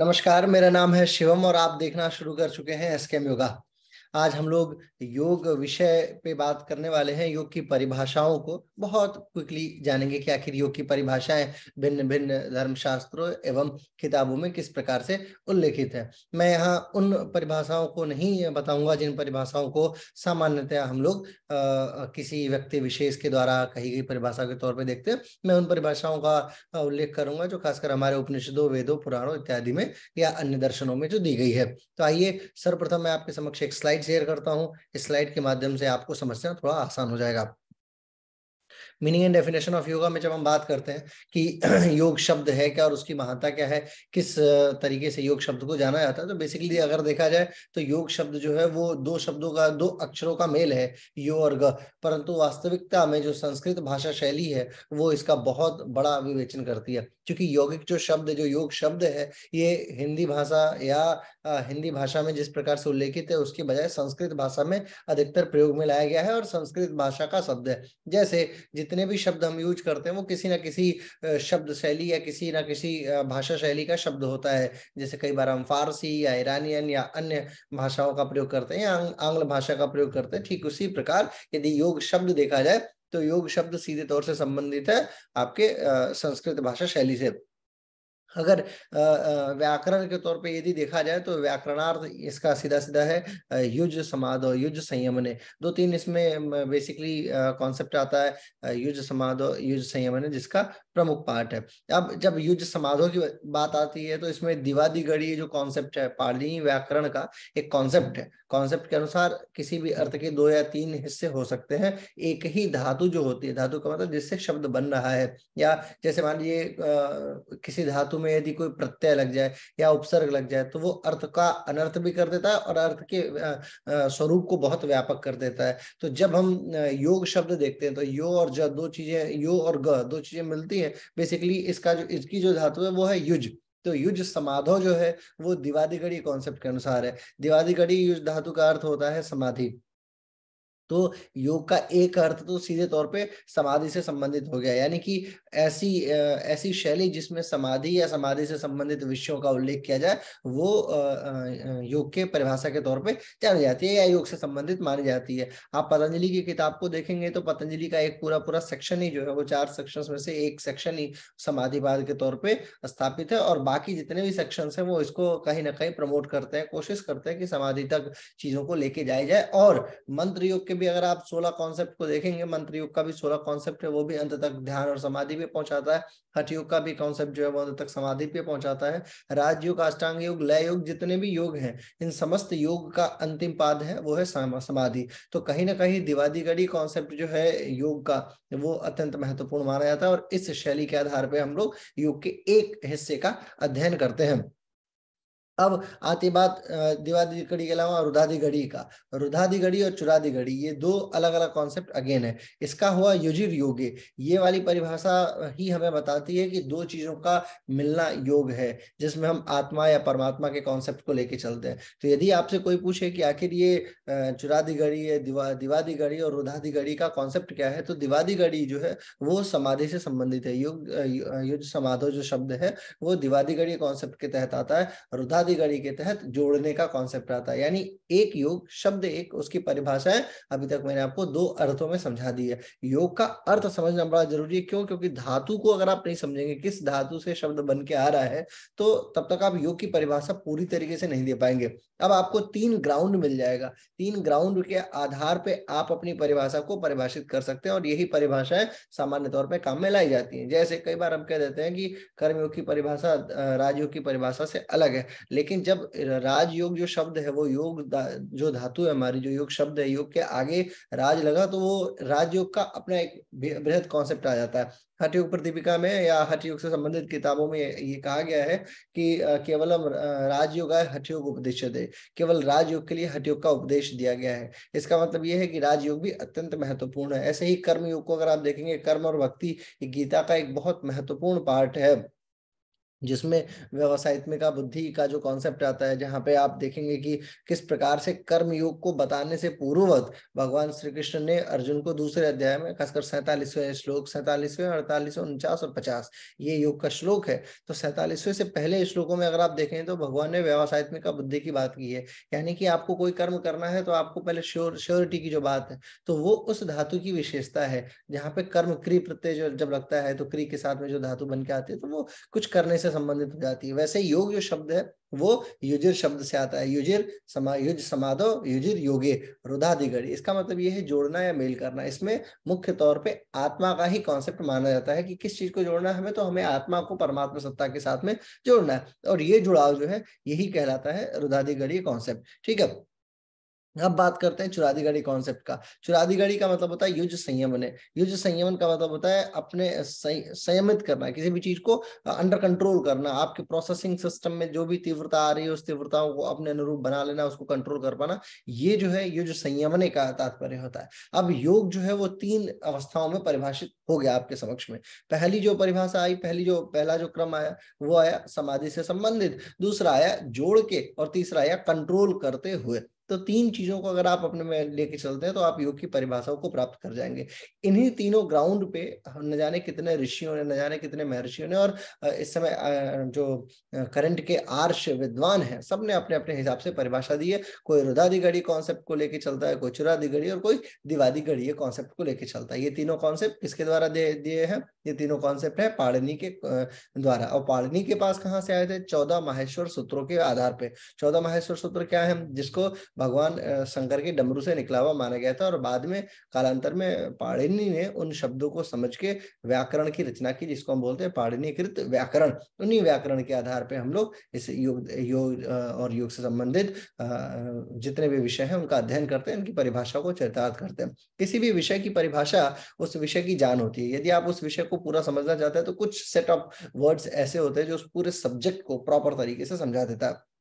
नमस्कार मेरा नाम है शिवम और आप देखना शुरू कर चुके हैं एसकेम योगा आज हम लोग योग विषय पे बात करने वाले हैं योग की परिभाषाओं को बहुत क्विकली जानेंगे कि आखिर योग की परिभाषाएं भिन्न भिन्न धर्मशास्त्रों एवं किताबों में किस प्रकार से उल्लेखित है मैं यहाँ उन परिभाषाओं को नहीं बताऊंगा जिन परिभाषाओं को सामान्यतया हम लोग आ, किसी व्यक्ति विशेष के द्वारा कही गई परिभाषा के तौर पर देखते हैं मैं उन परिभाषाओं का उल्लेख करूंगा जो खासकर हमारे उपनिषदों वेदों पुराणों इत्यादि में या अन्य दर्शनों में जो दी गई है तो आइए सर्वप्रथम मैं आपके समक्ष एक स्लाइड शेयर करता हूँ इस स्लाइड के माध्यम से आपको समझना थोड़ा आसान हो जाएगा meaning and definition of yoga में जब हम बात करते हैं कि योग शब्द है क्या और उसकी महानता क्या है किस तरीके से योग शब्द को जाना जाता है तो बेसिकली अगर देखा जाए तो योग शब्द जो है वो दो शब्दों का दो अक्षरों का मेल है यो और ग परंतु वास्तविकता में जो संस्कृत भाषा शैली है वो इसका बहुत बड़ा विवेचन करती है क्योंकि यौगिक जो शब्द जो योग शब्द है ये हिंदी भाषा या हिंदी भाषा में जिस प्रकार से उल्लेखित है उसकी बजाय संस्कृत भाषा में अधिकतर प्रयोग में लाया गया है और संस्कृत भाषा का शब्द है जैसे जितने भी शब्द हम यूज करते हैं वो किसी ना किसी शब्द शैली या किसी ना किसी भाषा शैली का शब्द होता है जैसे कई बार हम फारसी या ईरानियन या अन्य भाषाओं का प्रयोग करते हैं या आंग्ल भाषा का प्रयोग करते हैं ठीक उसी प्रकार यदि योग शब्द देखा जाए तो योग शब्द सीधे तौर से संबंधित है आपके संस्कृत भाषा शैली से अगर व्याकरण के तौर पे यदि देखा जाए तो व्याकरणार्थ इसका सीधा सीधा है युज समाध और युज संयमने दो तीन इसमें बेसिकली कॉन्सेप्ट आता है युज समाध युज संयमने जिसका प्रमुख पार्ट है अब जब युज समाधो की बात आती है तो इसमें दिवादी गढ़ी जो कॉन्सेप्ट है पाली व्याकरण का एक कॉन्सेप्ट है कॉन्सेप्ट के अनुसार किसी भी अर्थ के दो या तीन हिस्से हो सकते हैं एक ही धातु जो होती है धातु का मतलब जिससे शब्द बन रहा है या जैसे मान लीजिए किसी धातु में यदि कोई प्रत्यय लग जाए या उपसर्ग लग जाए तो वो अर्थ का अनर्थ भी कर देता है और अर्थ के स्वरूप को बहुत व्यापक कर देता है तो जब हम योग शब्द देखते हैं तो यो और ज दो चीजें यो और ग दो चीजें मिलती हैं बेसिकली इसका जो इसकी जो धातु है वो है युज तो युज समाधो जो है वो दिवादिगढ़ी कॉन्सेप्ट के अनुसार है दिवादिगढ़ी युज धातु का अर्थ होता है समाधि तो योग का एक अर्थ तो सीधे तौर पे समाधि से संबंधित हो गया यानी कि ऐसी ऐसी शैली जिसमें समाधि या समाधि से संबंधित विषयों का उल्लेख किया जाए वो योग के परिभाषा के तौर पे जानी जाती है या योग से संबंधित मानी जाती है आप पतंजलि की किताब को देखेंगे तो पतंजलि का एक पूरा पूरा सेक्शन ही जो है वो चार सेक्शन में से एक सेक्शन ही समाधिवाद के तौर पर स्थापित है और बाकी जितने भी सेक्शन है वो इसको कहीं ना कहीं प्रमोट करते हैं कोशिश करते हैं कि समाधि तक चीजों को लेके जाया जाए और मंत्र योग के के भी अगर आप सोलह कॉन्सेप्ट को देखेंगे मंत्र युग का भी सोलह कॉन्सेप्ट है वो भी अंत तक ध्यान और समाधि पे पहुंचाता है हठ युग का भी कॉन्सेप्ट जो है वो अंत तक समाधि पे पहुंचाता है राजयुग अष्टांग युग लय युग जितने भी योग हैं इन समस्त योग का अंतिम पाद है वो है समाधि तो कहीं ना कहीं दिवादिगढ़ी कॉन्सेप्ट जो है योग का वो अत्यंत महत्वपूर्ण माना जाता है और इस शैली के आधार पर हम लोग योग के एक हिस्से का अध्ययन करते हैं अब आती बात दिवादी घड़ी के अलावा रुधादी घड़ी का रुधादी घड़ी और चुरादी घड़ी ये दो अलग अलग कॉन्सेप्ट अगेन है इसका हुआ युजिर योगे ये वाली परिभाषा ही हमें बताती है कि दो चीजों का मिलना योग है जिसमें हम आत्मा या परमात्मा के कॉन्सेप्ट को लेके चलते हैं तो यदि आपसे कोई पूछे कि आखिर ये चुरादी घड़ी है दिवा दिवादी घड़ी और रुधादी घड़ी का कॉन्सेप्ट क्या है तो दिवादी घड़ी जो है वो समाधि से संबंधित है युग युद्ध समाधो जो शब्द है वो दिवादी घड़ी कॉन्सेप्ट के तहत आता है रुधा तादादिगरी के तहत जोड़ने का कॉन्सेप्ट आता है यानी एक योग शब्द एक उसकी परिभाषा है अभी तक मैंने आपको दो अर्थों में समझा दी है योग का अर्थ समझना बड़ा जरूरी है क्यों क्योंकि धातु को अगर आप नहीं समझेंगे किस धातु से शब्द बन के आ रहा है तो तब तक आप योग की परिभाषा पूरी तरीके से नहीं दे पाएंगे अब आपको तीन ग्राउंड मिल जाएगा तीन ग्राउंड के आधार पर आप अपनी परिभाषा को परिभाषित कर सकते हैं और यही परिभाषाएं सामान्य तौर पर काम में लाई जाती है जैसे कई बार हम कह देते हैं कि कर्मयोग की परिभाषा राजयोग की परिभाषा से अलग है लेकिन जब राजयोग जो शब्द है वो योग जो धातु है हमारी जो योग शब्द है योग के आगे राज लगा तो वो राजयोग का अपना एक बृहद कॉन्सेप्ट आ जाता है हठ योग प्रदीपिका में या हठ योग से संबंधित किताबों में ये कहा गया है कि केवल हम राजयोग आए हठ योग उपदेश दे केवल राजयोग के लिए हठ योग का उपदेश दिया गया है इसका मतलब ये है कि राजयोग भी अत्यंत महत्वपूर्ण है ऐसे ही कर्म योग को अगर आप देखेंगे कर्म और भक्ति गीता का एक बहुत महत्वपूर्ण पार्ट है जिसमें व्यवसायत्मिका बुद्धि का जो कॉन्सेप्ट आता है जहाँ पे आप देखेंगे कि किस प्रकार से कर्म योग को बताने से पूर्ववत भगवान श्री कृष्ण ने अर्जुन को दूसरे अध्याय में खासकर सैतालीसवें श्लोक सैतालीसवें अड़तालीसवें उनचास और पचास ये योग का श्लोक है तो सैतालीसवें से पहले श्लोकों में अगर आप देखें तो भगवान ने व्यवसायत्मिका बुद्धि की बात की है यानी कि आपको कोई कर्म करना है तो आपको पहले श्योर श्योरिटी की जो बात है तो वो उस धातु की विशेषता है जहाँ पे कर्म क्री प्रत्यय जब लगता है तो क्री के साथ में जो धातु बन के आती है तो वो कुछ करने से संबंधित हो जाती है वैसे योग जो शब्द है वो युजिर शब्द से आता है युजिर समा युज समाधो युजिर योगे रुधाधिगढ़ इसका मतलब ये है जोड़ना या मेल करना इसमें मुख्य तौर पे आत्मा का ही कॉन्सेप्ट माना जाता है कि किस चीज को जोड़ना है हमें तो हमें आत्मा को परमात्मा सत्ता के साथ में जोड़ना है और ये जुड़ाव जो है यही कहलाता है रुधाधिगढ़ कॉन्सेप्ट ठीक है अब बात करते हैं चुरादी गाड़ी कॉन्सेप्ट का चुरादी गाड़ी का मतलब होता है युज संयमन है युज संयमन का मतलब होता है अपने संयमित करना किसी भी चीज को अंडर कंट्रोल करना आपके प्रोसेसिंग सिस्टम में जो भी तीव्रता आ रही है उस तीव्रताओं को अपने अनुरूप बना लेना उसको कंट्रोल कर पाना ये जो है युज संयमने का तात्पर्य होता है अब योग जो है वो तीन अवस्थाओं में परिभाषित हो गया आपके समक्ष में पहली जो परिभाषा आई पहली जो पहला जो क्रम आया वो आया समाधि से संबंधित दूसरा आया जोड़ के और तीसरा आया कंट्रोल करते हुए तो तीन चीजों को अगर आप अपने में लेके चलते हैं तो आप योग की परिभाषाओं को प्राप्त कर जाएंगे इन्हीं तीनों ग्राउंड पे न जाने कितने ऋषियों ने न जाने कितने महर्षियों ने और इस समय जो करंट के आर्ष विद्वान हैं सब ने अपने अपने हिसाब से परिभाषा दी है कोई रुदादी घड़ी कॉन्सेप्ट को लेके चलता है कोई चुरादी घड़ी और कोई दिवादी गढ़ी कॉन्सेप्ट को लेके चलता है ये तीनों कॉन्सेप्ट किसके द्वारा दिए हैं ये तीनों कॉन्सेप्ट है पाड़नी के द्वारा और पाड़नी के पास कहाँ से आए थे चौदह माहेश्वर सूत्रों के आधार पे चौदह माहेश्वर सूत्र क्या है जिसको भगवान शंकर के डमरू से निकला हुआ माना गया था और बाद में कालांतर में पाड़िनी ने उन शब्दों को समझ के व्याकरण की रचना की जिसको हम बोलते हैं पाड़िनीकृत व्याकरण उन्हीं व्याकरण के आधार पर हम लोग इस योग योग और योग से संबंधित जितने भी विषय हैं उनका अध्ययन करते हैं उनकी परिभाषा को चरितार्थ करते हैं किसी भी विषय की परिभाषा उस विषय की जान होती है यदि आप उस विषय को पूरा समझना चाहते हैं तो कुछ सेट ऑफ वर्ड्स ऐसे होते हैं जो उस पूरे सब्जेक्ट को प्रॉपर तरीके से समझा देता है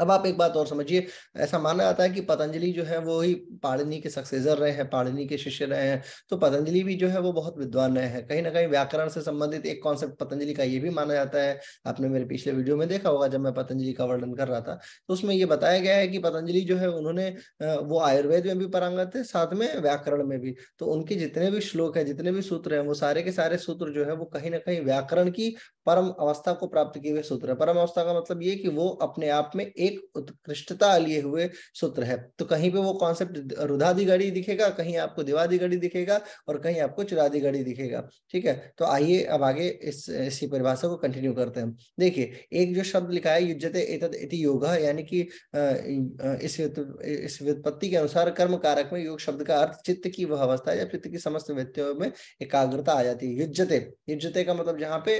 अब आप एक बात और समझिए ऐसा माना जाता है कि पतंजलि जो है वो ही पाड़िनी के सक्सेसर रहे हैं पाड़िनी के शिष्य रहे हैं तो पतंजलि भी जो है वो बहुत विद्वान रहे हैं कहीं ना कहीं व्याकरण से संबंधित एक कॉन्सेप्ट पतंजलि का ये भी माना जाता है आपने मेरे पिछले वीडियो में देखा होगा जब मैं पतंजलि का वर्णन कर रहा था तो उसमें ये बताया गया है कि पतंजलि जो है उन्होंने वो आयुर्वेद में भी परांगत है साथ में व्याकरण में भी तो उनके जितने भी श्लोक है जितने भी सूत्र हैं वो सारे के सारे सूत्र जो है वो कहीं ना कहीं व्याकरण की परम अवस्था को प्राप्त किए हुए सूत्र है परम अवस्था का मतलब ये कि वो अपने आप में एक उत्कृष्टता लिए हुए सूत्र है तो कहीं पे वो कॉन्सेप्ट रुधादि गढ़ी दिखेगा कहीं आपको दिवादी गढ़ी दिखेगा और कहीं आपको चुरादी गढ़ी दिखेगा ठीक है तो आइए अब आगे इस इसी परिभाषा को कंटिन्यू करते हैं देखिए एक जो शब्द लिखा है युजते योग यानी कि इस इस व्युत्पत्ति के अनुसार कर्म कारक में योग शब्द का अर्थ चित्त की वह अवस्था है जब चित्त की समस्त व्यक्तियों में एकाग्रता आ जाती है युजते युजते का मतलब जहाँ पे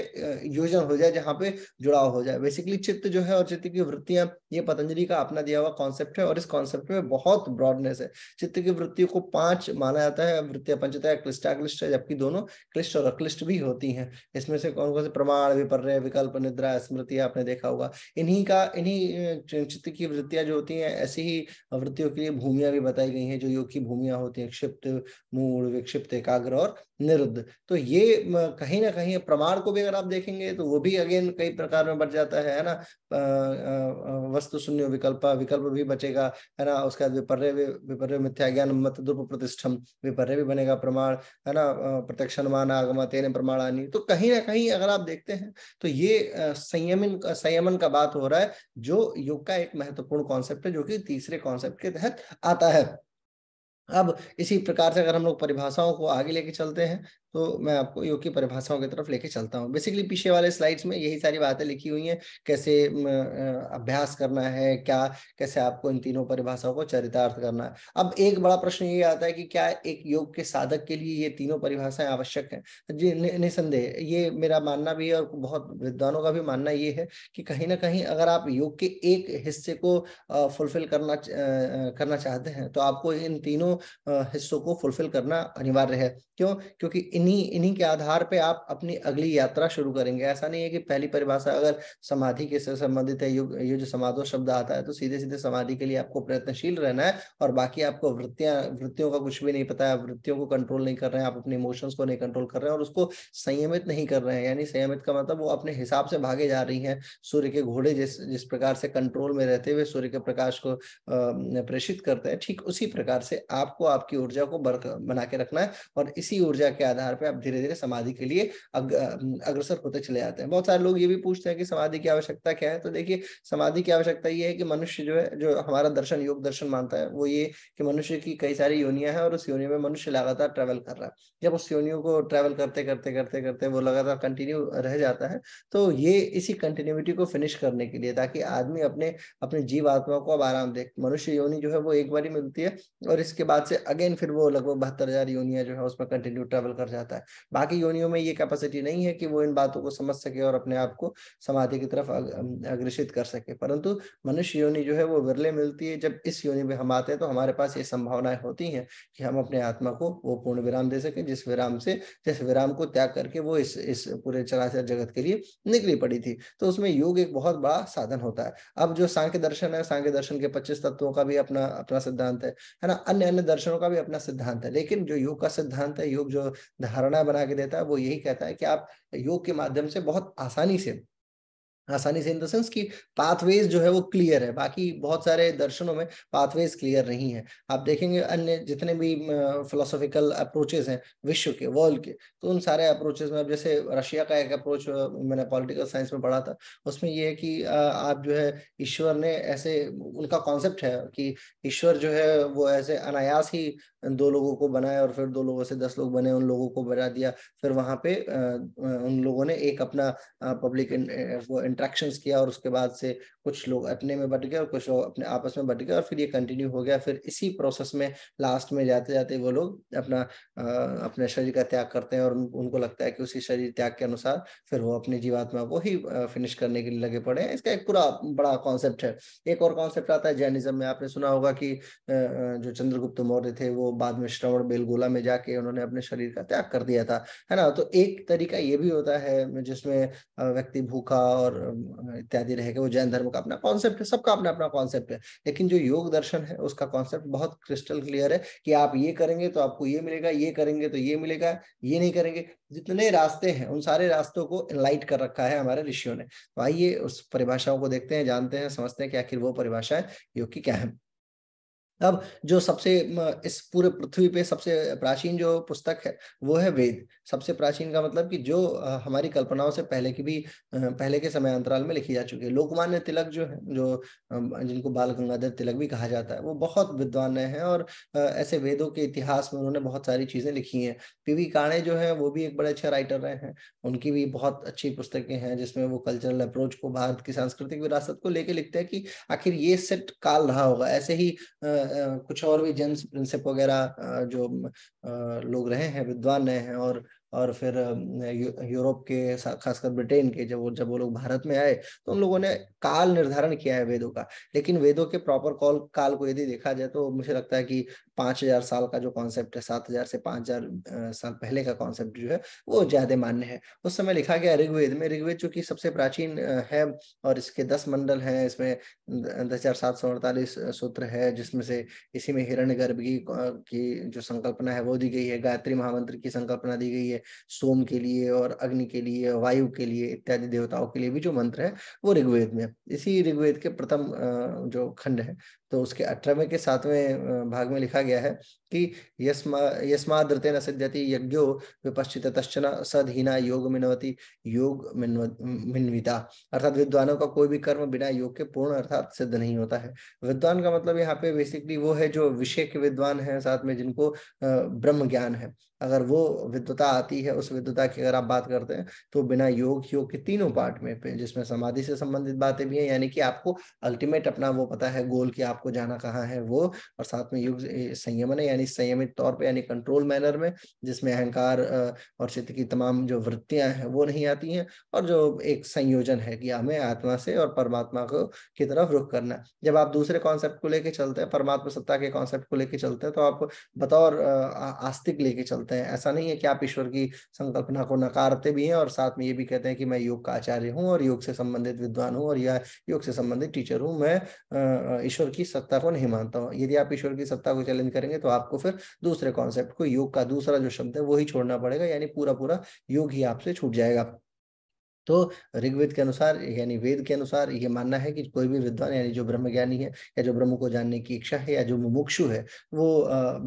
योजन हो जाए जहाँ पे जुड़ाव हो जाए बेसिकली चित्त जो है और चित्त की वृत्तियां ये पतंजलि का अपना दिया हुआ कॉन्सेप्ट है और इस कॉन्सेप्ट में बहुत ब्रॉडनेस है चित्त की वृत्ति को पांच माना जाता है वृत्ति पंचता है पंचतया क्लिष्टाक्लिष्ट है जबकि दोनों क्लिष्ट और अक्लिष्ट भी होती है इसमें से कौन कौन से प्रमाण विपर्य विकल्प निद्रा स्मृति आपने देखा होगा इन्हीं का इन्हीं चित्त की वृत्तियां जो होती हैं ऐसी ही वृत्तियों के लिए भूमिया भी बताई गई हैं जो योग की भूमियां होती हैं क्षिप्त मूल विक्षिप्त एकाग्र और निरुद्ध तो ये कहीं ना कहीं प्रमाण को भी अगर आप देखेंगे तो वो भी अगेन कई प्रकार में बढ़ जाता है ना वस्तु शून्य विकल्प विकल्प भी बचेगा है ना उसके बाद विपर्य विपर्य मिथ्या ज्ञान मत दुर्प प्रतिष्ठम विपर्य भी बनेगा प्रमाण है ना प्रत्यक्ष अनुमान आगम तेन प्रमाण आनी तो कहीं ना कहीं अगर आप देखते हैं तो ये संयमन संयमन का बात हो रहा है जो योग का एक महत्वपूर्ण कॉन्सेप्ट है जो कि तीसरे कॉन्सेप्ट के तहत आता है अब इसी प्रकार से अगर हम लोग परिभाषाओं को आगे लेके चलते हैं तो मैं आपको योग की परिभाषाओं की तरफ लेके चलता हूँ बेसिकली पीछे वाले स्लाइड्स में यही सारी बातें लिखी हुई हैं कैसे अभ्यास करना है क्या कैसे आपको इन तीनों परिभाषाओं को चरितार्थ करना है अब एक बड़ा प्रश्न ये आता है कि क्या एक योग के साधक के लिए ये तीनों परिभाषाएं आवश्यक है जी निसंदेह ये मेरा मानना भी है और बहुत विद्वानों का भी मानना ये है कि कहीं ना कहीं अगर आप योग के एक हिस्से को फुलफिल करना करना चाहते हैं तो आपको इन तीनों हिस्सों को फुलफिल करना अनिवार्य है क्यों क्योंकि इन इन्हीं इन्हीं के आधार पे आप अपनी अगली यात्रा शुरू करेंगे ऐसा नहीं है कि पहली परिभाषा अगर समाधि के से संबंधित है ये जो समाधो शब्द आता है तो सीधे सीधे समाधि के लिए आपको प्रयत्नशील रहना है और बाकी आपको वृत्तियां वृत्तियों का कुछ भी नहीं पता है वृत्तियों को कंट्रोल नहीं कर रहे हैं आप अपने इमोशंस को नहीं कंट्रोल कर रहे हैं और उसको संयमित नहीं कर रहे हैं यानी संयमित का मतलब वो अपने हिसाब से भागे जा रही है सूर्य के घोड़े जिस जिस प्रकार से कंट्रोल में रहते हुए सूर्य के प्रकाश को प्रेषित करते हैं ठीक उसी प्रकार से आपको आपकी ऊर्जा को बना के रखना है और इसी ऊर्जा के आधार पे आप धीरे धीरे समाधि के लिए अग, अग्रसर होते चले जाते हैं बहुत सारे लोग ये भी पूछते हैं कि समाधि की आवश्यकता क्या है तो देखिए समाधि की आवश्यकता ये है कि मनुष्य जो है जो हमारा दर्शन योग दर्शन मानता है वो ये कि मनुष्य की कई सारी योनियां हैं और उस योनियों में मनुष्य लगातार ट्रेवल कर रहा है जब उस योनियों को ट्रेवल करते करते करते करते वो लगातार कंटिन्यू रह जाता है तो ये इसी कंटिन्यूटी को फिनिश करने के लिए ताकि आदमी अपने अपने जीव आत्मा को अब आराम दे मनुष्य योनि जो है वो एक बार ही मिलती है और इसके बाद से अगेन फिर वो लगभग बहत्तर हजार योनिया जो है उसमें कंटिन्यू ट्रेवल कर जाता जाता है बाकी योनियों में ये कैपेसिटी नहीं है कि वो इन बातों को समझ सके और अपने आप को समाधि की तरफ अग्रसित कर सके परंतु मनुष्य योनि जो है वो विरले मिलती है जब इस योनि में हम आते हैं तो हमारे पास ये संभावनाएं होती हैं कि हम अपने आत्मा को वो पूर्ण विराम दे सके जिस विराम से जिस विराम को त्याग करके वो इस इस पूरे चराचर जगत के लिए निकली पड़ी थी तो उसमें योग एक बहुत बड़ा साधन होता है अब जो सांख्य दर्शन है सांख्य दर्शन के पच्चीस तत्वों का भी अपना अपना सिद्धांत है है ना अन्य अन्य दर्शनों का भी अपना सिद्धांत है लेकिन जो योग का सिद्धांत है योग जो धारणा बना के देता है वो यही कहता है कि आप योग के माध्यम से बहुत आसानी से आसानी से इन द सेंस कि पाथवेज जो है वो क्लियर है बाकी बहुत सारे दर्शनों में पाथवेज क्लियर नहीं है आप देखेंगे अन्य जितने भी फिलोसॉफिकल अप्रोचेस हैं विश्व के वर्ल्ड के तो उन सारे अप्रोचेस में अब जैसे रशिया का एक अप्रोच मैंने पॉलिटिकल साइंस में पढ़ा था उसमें ये है कि आप जो है ईश्वर ने ऐसे उनका कॉन्सेप्ट है कि ईश्वर जो है वो ऐसे अनायास ही दो लोगों को बनाया और फिर दो लोगों से दस लोग बने उन लोगों को बना दिया फिर वहां पे उन लोगों ने एक अपना पब्लिक वो इंट्रैक्शन किया और उसके बाद से कुछ लोग अपने में बट गए और कुछ लोग अपने आपस में बट गए और फिर ये कंटिन्यू हो गया फिर इसी प्रोसेस में लास्ट में जाते जाते वो लोग अपना अपने शरीर का त्याग करते हैं और उनको लगता है कि उसी शरीर त्याग के अनुसार फिर वो अपनी जीवात्मा को ही फिनिश करने के लिए लगे पड़े हैं इसका एक पूरा बड़ा कॉन्सेप्ट है एक और कॉन्सेप्ट आता है जैनिज्म में आपने सुना होगा कि जो चंद्रगुप्त मौर्य थे वो बाद में श्रवण बेलगोला में जाके उन्होंने अपने शरीर का त्याग कर दिया था है ना तो एक तरीका ये भी होता है जिसमें व्यक्ति भूखा और इत्यादि रहेगा वो जैन धर्म का अपना कॉन्सेप्ट है सबका अपना अपना कॉन्सेप्ट है लेकिन जो योग दर्शन है उसका कॉन्सेप्ट बहुत क्रिस्टल क्लियर है कि आप ये करेंगे तो आपको ये मिलेगा ये करेंगे तो ये मिलेगा ये नहीं करेंगे जितने रास्ते हैं उन सारे रास्तों को इनलाइट कर रखा है हमारे ऋषियों ने तो आइए उस परिभाषाओं को देखते हैं जानते हैं समझते हैं कि आखिर वो परिभाषाएं योग की क्या है अब जो सबसे इस पूरे पृथ्वी पे सबसे प्राचीन जो पुस्तक है वो है वेद सबसे प्राचीन का मतलब कि जो हमारी कल्पनाओं से पहले की भी पहले के समय अंतराल में लिखी जा चुकी है लोकमान्य तिलक जो है जो जिनको बाल गंगाधर तिलक भी कहा जाता है वो बहुत विद्वान हैं और ऐसे वेदों के इतिहास में उन्होंने बहुत सारी चीजें लिखी हैं पीवी काणे जो है वो भी एक बड़े अच्छे राइटर रहे हैं उनकी भी बहुत अच्छी पुस्तकें हैं जिसमें वो कल्चरल अप्रोच को भारत की सांस्कृतिक विरासत को लेके लिखते हैं कि आखिर ये सेट काल रहा होगा ऐसे ही कुछ और भी जेम्स प्रिंसिप वगैरह जो लोग रहे हैं विद्वान रहे हैं और और फिर यूरोप के खासकर ब्रिटेन के जब वो जब वो लोग भारत में आए तो उन लोगों ने काल निर्धारण किया है वेदों का लेकिन वेदों के प्रॉपर कॉल काल को यदि देखा जाए तो मुझे लगता है कि पांच हजार साल का जो कॉन्सेप्ट है सात हजार से पांच हजार साल पहले का कॉन्सेप्ट जो है वो ज्यादा मान्य है उस समय लिखा गया ऋग्वेद में ऋग्वेद चूंकि सबसे प्राचीन है और इसके दस मंडल हैं इसमें दस हजार सात सौ अड़तालीस सूत्र है जिसमें से इसी में हिरण गर्भ की जो संकल्पना है वो दी गई है गायत्री महामंत्र की संकल्पना दी गई है सोम के लिए और अग्नि के लिए वायु के लिए इत्यादि देवताओं के लिए भी जो मंत्र है वो ऋग्वेद में इसी ऋग्वेद के प्रथम जो खंड है तो उसके अठारहवें के सातवें भाग में लिखा गया है कि यस्मा यस्मा न सिद्ध्यति यज्ञो विपश्चित सदहीना योग मिनवती योग मिन्विता अर्थात विद्वानों का कोई भी कर्म बिना योग के पूर्ण अर्थात सिद्ध नहीं होता है विद्वान का मतलब यहाँ पे बेसिकली वो है जो विषय के विद्वान है साथ में जिनको ब्रह्म ज्ञान है अगर वो विद्वता आती है उस विद्वता की अगर आप बात करते हैं तो बिना योग योग के तीनों पार्ट में जिसमें समाधि से संबंधित बातें भी हैं यानी कि आपको अल्टीमेट अपना वो पता है गोल कि आप आपको जाना कहाँ है वो और साथ में युग संयमन है यानी संयमित तौर पे यानी कंट्रोल मैनर में जिसमें अहंकार और चित्त की तमाम जो वृत्तियां हैं वो नहीं आती हैं और जो एक संयोजन है कि हमें आत्मा से और परमात्मा को की तरफ रुख करना जब आप दूसरे कॉन्सेप्ट को लेके चलते हैं परमात्मा सत्ता के कॉन्सेप्ट को लेके चलते हैं तो आप बतौर आस्तिक लेके चलते हैं ऐसा नहीं है कि आप ईश्वर की संकल्पना को नकारते भी हैं और साथ में ये भी कहते हैं कि मैं योग का आचार्य हूँ और योग से संबंधित विद्वान हूँ और या योग से संबंधित टीचर हूँ मैं ईश्वर की सत्ता को नहीं मानता हूं यदि आप ईश्वर की सत्ता को चैलेंज करेंगे तो आपको फिर दूसरे कॉन्सेप्ट को योग का दूसरा जो शब्द है वही छोड़ना पड़ेगा यानी पूरा पूरा योग ही आपसे छूट जाएगा तो ऋग्वेद के अनुसार यानी वेद के अनुसार ये मानना है कि कोई भी विद्वान यानी जो ब्रह्म ज्ञानी है या जो ब्रह्म को जानने की इच्छा है या जो मुमुक्षु है वो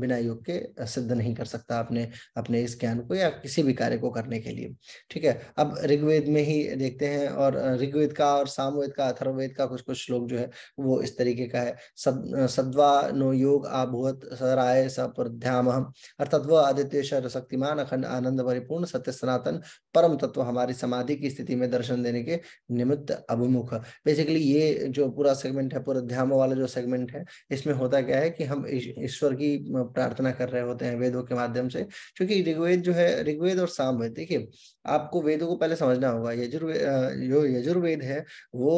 बिना योग के सिद्ध नहीं कर सकता अपने अपने इस ज्ञान को या किसी भी कार्य को करने के लिए ठीक है अब ऋग्वेद में ही देखते हैं और ऋग्वेद का और सामवेद का अथर्ववेद का कुछ कुछ श्लोक जो है वो इस तरीके का है सद सद्वा नो योग आभूत सराय सप्रध्याम अर्थात वह आदित्य शक्तिमान अखंड आनंद परिपूर्ण सत्य सनातन परम तत्व हमारी समाधि की स्थिति स्थिति में दर्शन देने के निमित्त अभिमुख बेसिकली ये जो पूरा सेगमेंट है पूरा ध्यान वाला जो सेगमेंट है इसमें होता क्या है कि हम ईश्वर की प्रार्थना कर रहे होते हैं वेदों के माध्यम से क्योंकि ऋग्वेद जो है ऋग्वेद और सामवेद देखिए आपको वेदों को पहले समझना होगा यजुर्वेद जो यजुर्वेद है वो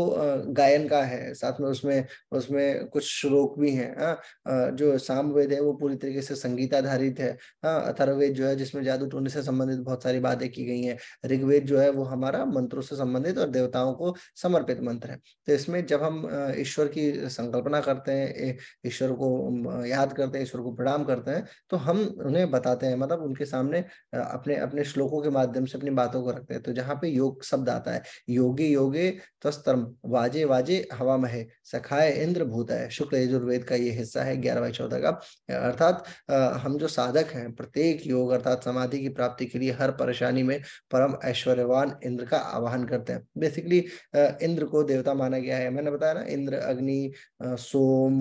गायन का है साथ में उसमें उसमें कुछ श्लोक भी हैं हाँ? जो सामवेद है वो पूरी तरीके से संगीत आधारित है हाँ? अथर्ववेद जो है जिसमें जादू टोने से संबंधित बहुत सारी बातें की गई हैं ऋग्वेद जो है वो हमारा मंत्रों से संबंधित और देवताओं को समर्पित मंत्र है तो इसमें जब हम ईश्वर की संकल्पना करते हैं ईश्वर को याद करते हैं ईश्वर को प्रणाम करते हैं तो हम उन्हें बताते हैं मतलब उनके सामने अपने अपने श्लोकों के माध्यम से अपनी बातों को रखते हैं तो जहाँ पे योग शब्द आता है योगी योगे त्वस्तरम वाजे वाजे हवा महे सखाए इंद्र भूत है शुक्ल यजुर्वेद का ये हिस्सा है ग्यारह बाई चौदह का अर्थात हम जो साधक हैं प्रत्येक योग अर्थात समाधि की प्राप्ति के लिए हर परेशानी में परम ऐश्वर्यवान इंद्र का आवाहन करते हैं बेसिकली इंद्र को देवता माना गया है मैंने बताया ना इंद्र अग्नि सोम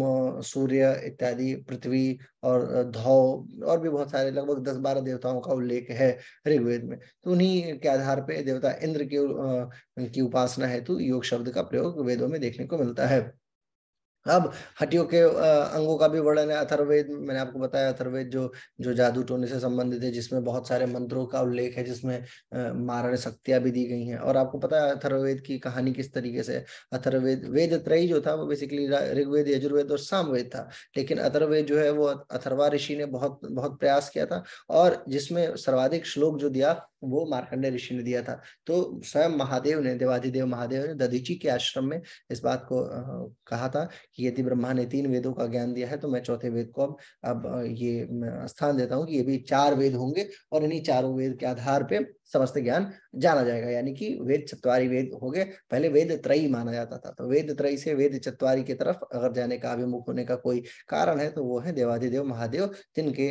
सूर्य इत्यादि पृथ्वी और धौ और भी बहुत सारे लगभग दस बारह देवताओं का उल्लेख है ऋग्वेद में तो उन्हीं के आधार पर देवता इंद्र की की उपासना हेतु तो योग शब्द का प्रयोग वेदों में देखने को मिलता है अब हटियों के अंगों का भी वर्णन है अथर्वेद मैंने आपको बताया अथर्वेद जो जो जादू टोने से संबंधित है जिसमें बहुत सारे मंत्रों का उल्लेख है जिसमें मारण शक्तियां भी दी गई हैं और आपको पता है अथर्वेद की कहानी किस तरीके से अथर्वेद वेद त्रय जो था वो बेसिकली ऋग्वेद यजुर्वेद और सामवेद था लेकिन अथर्वेद जो है वो अथर्वा ऋषि ने बहुत बहुत प्रयास किया था और जिसमें सर्वाधिक श्लोक जो दिया वो मार्कंडे ऋषि ने दिया था तो स्वयं महादेव ने देवाधिदेव महादेव ने दधीची के आश्रम में इस बात को कहा था कि यदि ब्रह्मा ने तीन वेदों का ज्ञान दिया है तो मैं चौथे वेद को अब अब ये स्थान देता हूँ कि ये भी चार वेद होंगे और इन्हीं चारों वेद के आधार पे समस्त ज्ञान जाना जाएगा यानी कि वेद चतवारी वेद हो गए पहले वेद त्रयी माना जाता था तो वेद त्रयी से वेद चतवारी की तरफ अगर जाने का अभिमुख होने का कोई कारण है तो वो है देवाधिदेव महादेव जिनके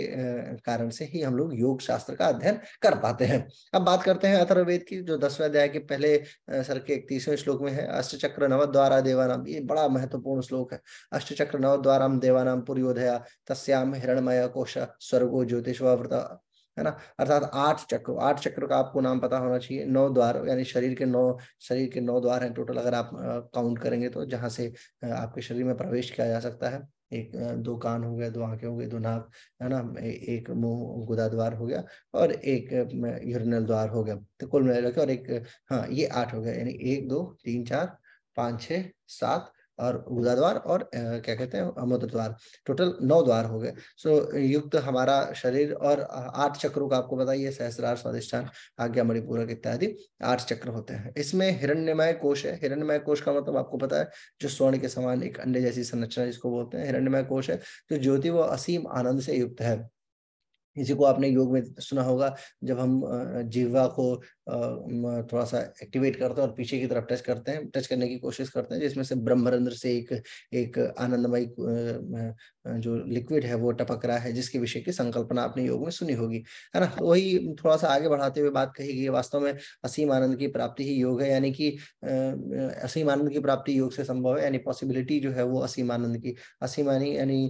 कारण से ही हम लोग योग शास्त्र का अध्ययन कर पाते हैं अब बात करते हैं अथर्ववेद की जो दसवें अध्याय के पहले सर के इकतीसवें श्लोक में है अष्टचक्र द्वारा देवानाम ये बड़ा महत्वपूर्ण श्लोक है अष्टचक्र द्वारा देवानाम पुर्योधया तस्याम हिरणमय कोश स्वर्गो ज्योतिष है ना अर्थात आठ चक्र आठ चक्र का आपको नाम पता होना चाहिए नौ द्वार यानी शरीर के नौ शरीर के नौ द्वार हैं टोटल अगर आप काउंट करेंगे तो जहाँ से आपके शरीर में प्रवेश किया जा सकता है एक दो कान हो गया दो आंखें हो गई दो नाक है ना एक मुंह गुदा द्वार हो गया और एक यूरिनल द्वार हो गया तो कुल मिला और एक हाँ ये आठ हो गया यानी एक दो तीन चार पाँच छः सात और उदा द्वार और क्या कहते हैं अमोद द्वार टोटल नौ द्वार हो गए सो युक्त हमारा शरीर और आठ चक्रों का आपको बताइए सहस्रार स्वादिष्ठान आज्ञा मणिपूरक इत्यादि आठ चक्र होते हैं इसमें हिरण्यमय कोश है हिरण्यमय कोश का मतलब आपको पता है जो स्वर्ण के समान एक अंडे जैसी संरचना जिसको बोलते हैं हिरण्यमय कोश है तो ज्योति वो असीम आनंद से युक्त है इसी को आपने योग में सुना होगा जब हम जीवा को थोड़ा सा एक्टिवेट करते हैं और पीछे की तरफ टच करते हैं टच करने की कोशिश करते हैं जिसमें से ब्रह्मरंद्र से एक एक आनंदमय जो लिक्विड है वो टपक रहा है जिसके विषय की संकल्पना आपने योग में सुनी होगी है ना वही थोड़ा सा आगे बढ़ाते हुए बात कही गई वास्तव में असीम आनंद की प्राप्ति ही योग है यानी कि असीम आनंद की प्राप्ति योग से संभव है यानी पॉसिबिलिटी जो है वो असीम आनंद की असीम यानी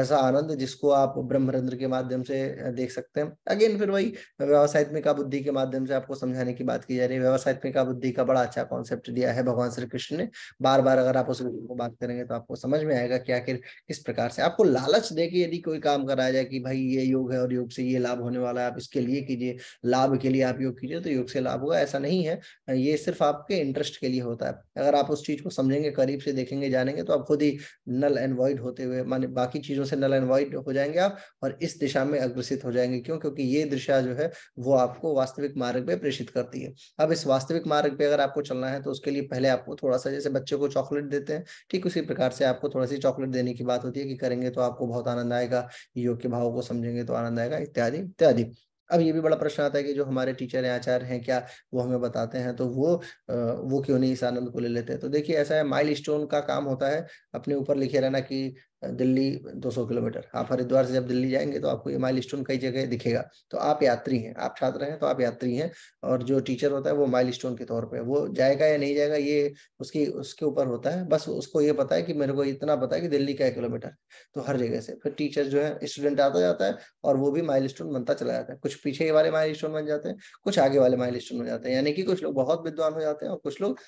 ऐसा आनंद जिसको आप ब्रह्मरंद्र के माध्यम से देख सकते हैं अगेन फिर वही व्यवसायत्मिका बुद्धि के माध्यम से आपको समझाने की बात की जा रही है व्यवसायत्मिका बुद्धि का बड़ा अच्छा कॉन्सेप्ट दिया है भगवान श्री कृष्ण ने बार बार अगर आप उस को बात करेंगे तो आपको समझ में आएगा कि आखिर किस प्रकार से आपको लालच दे के यदि कोई काम कराया जाए कि भाई ये योग है और योग से ये लाभ होने वाला है आप इसके लिए कीजिए लाभ के लिए आप योग कीजिए तो योग से लाभ होगा ऐसा नहीं है ये सिर्फ आपके इंटरेस्ट के लिए होता है अगर आप उस चीज को समझेंगे करीब से देखेंगे जानेंगे तो आप खुद ही नल एंड वॉइड होते हुए माने बाकी चीजों से नल एंड वॉइड हो जाएंगे आप और इस दिशा में अग्र अग्रसित हो जाएंगे क्यों क्योंकि ये दिशा जो है वो आपको वास्तविक मार्ग पे प्रेषित करती है अब इस वास्तविक मार्ग पे अगर आपको चलना है तो उसके लिए पहले आपको थोड़ा सा जैसे बच्चे को चॉकलेट देते हैं ठीक उसी प्रकार से आपको थोड़ा सी चॉकलेट देने की बात होती है कि करेंगे तो आपको बहुत आनंद आएगा योग के भाव को समझेंगे तो आनंद आएगा इत्यादि इत्यादि अब ये भी बड़ा प्रश्न आता है कि जो हमारे टीचर हैं आचार्य हैं क्या वो हमें बताते हैं तो वो वो क्यों नहीं इस आनंद को ले लेते हैं तो देखिए ऐसा है माइल का काम होता है अपने ऊपर लिखे रहना कि दिल्ली 200 किलोमीटर आप हरिद्वार से जब दिल्ली जाएंगे तो आपको ये माइल स्टोन कई जगह दिखेगा तो आप यात्री हैं आप छात्र हैं तो आप यात्री हैं और जो टीचर होता है वो माइल स्टोन के तौर पे वो जाएगा या नहीं जाएगा ये उसकी उसके ऊपर होता है बस उसको ये पता है कि मेरे को इतना पता है कि दिल्ली का किलोमीटर तो हर जगह से फिर टीचर जो है स्टूडेंट आता जाता है और वो भी माइल स्टोन बनता चला जाता है कुछ पीछे वाले माइल स्टोन बन जाते हैं कुछ आगे वाले माइल स्टोन बन जाते हैं यानी कि कुछ लोग बहुत विद्वान हो जाते हैं और कुछ लोग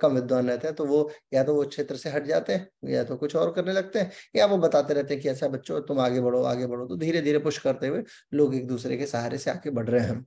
कम विद्वान रहते हैं तो वो या तो वो क्षेत्र से हट जाते हैं या तो कुछ और करने लगते हैं या वो बताते रहते हैं कि ऐसा बच्चों तुम आगे बढ़ो आगे बढ़ो तो धीरे धीरे पुश करते हुए लोग एक दूसरे के सहारे से आगे बढ़ रहे हैं